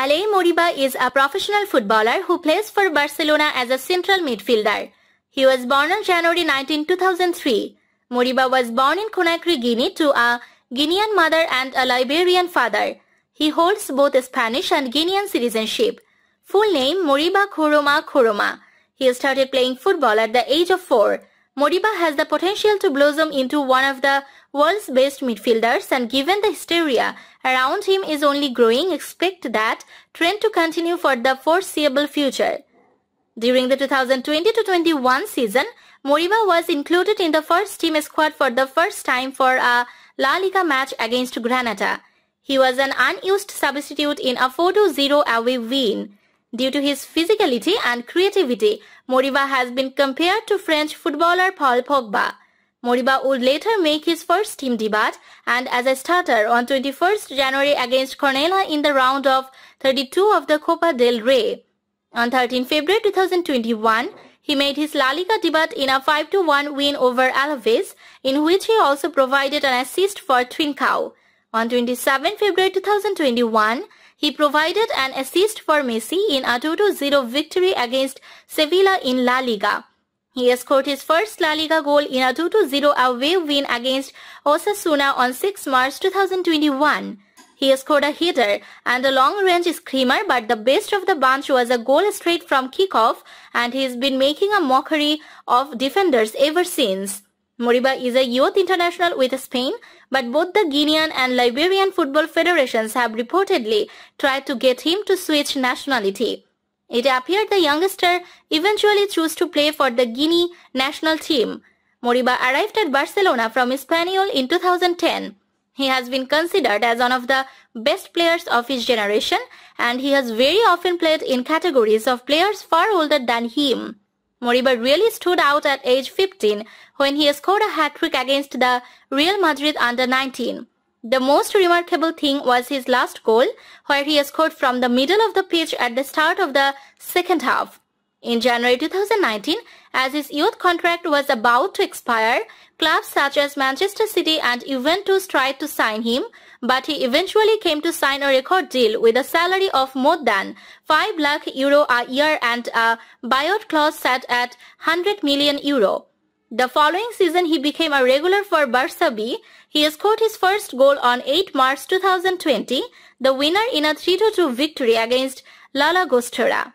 Ale Moriba is a professional footballer who plays for Barcelona as a central midfielder. He was born on January 19, 2003. Moriba was born in Conakry, Guinea to a Guinean mother and a Liberian father. He holds both Spanish and Guinean citizenship. Full name Moriba Koroma Koroma. He started playing football at the age of 4. Moriba has the potential to blossom into one of the world's best midfielders and given the hysteria around him is only growing, expect that trend to continue for the foreseeable future. During the 2020-21 season, Moriba was included in the first team squad for the first time for a La Liga match against Granada. He was an unused substitute in a 4-0 away win. Due to his physicality and creativity, Moriba has been compared to French footballer Paul Pogba. Moriba would later make his first team debut and as a starter on 21st January against Cornella in the round of 32 of the Copa del Rey. On 13 February 2021, he made his La Liga debut in a 5-1 win over Alaves, in which he also provided an assist for Trincao. On 27 February 2021, he provided an assist for Messi in a 2-0 victory against Sevilla in La Liga. He scored his first La Liga goal in a 2-0 away win against Osasuna on 6 March 2021. He scored a hitter and a long-range screamer but the best of the bunch was a goal straight from kickoff and he's been making a mockery of defenders ever since. Moriba is a youth international with Spain, but both the Guinean and Liberian football federations have reportedly tried to get him to switch nationality. It appeared the youngster eventually chose to play for the Guinea national team. Moriba arrived at Barcelona from Espanyol in 2010. He has been considered as one of the best players of his generation and he has very often played in categories of players far older than him. Moriba really stood out at age 15 when he scored a hat-trick against the Real Madrid under-19. The most remarkable thing was his last goal, where he scored from the middle of the pitch at the start of the second half. In January 2019, as his youth contract was about to expire, clubs such as Manchester City and Juventus tried to sign him, but he eventually came to sign a record deal with a salary of more than 5 lakh euro a year and a buyout clause set at 100 million euro. The following season he became a regular for Barca B. He scored his first goal on 8 March 2020, the winner in a 3-2 victory against Lala Gostora.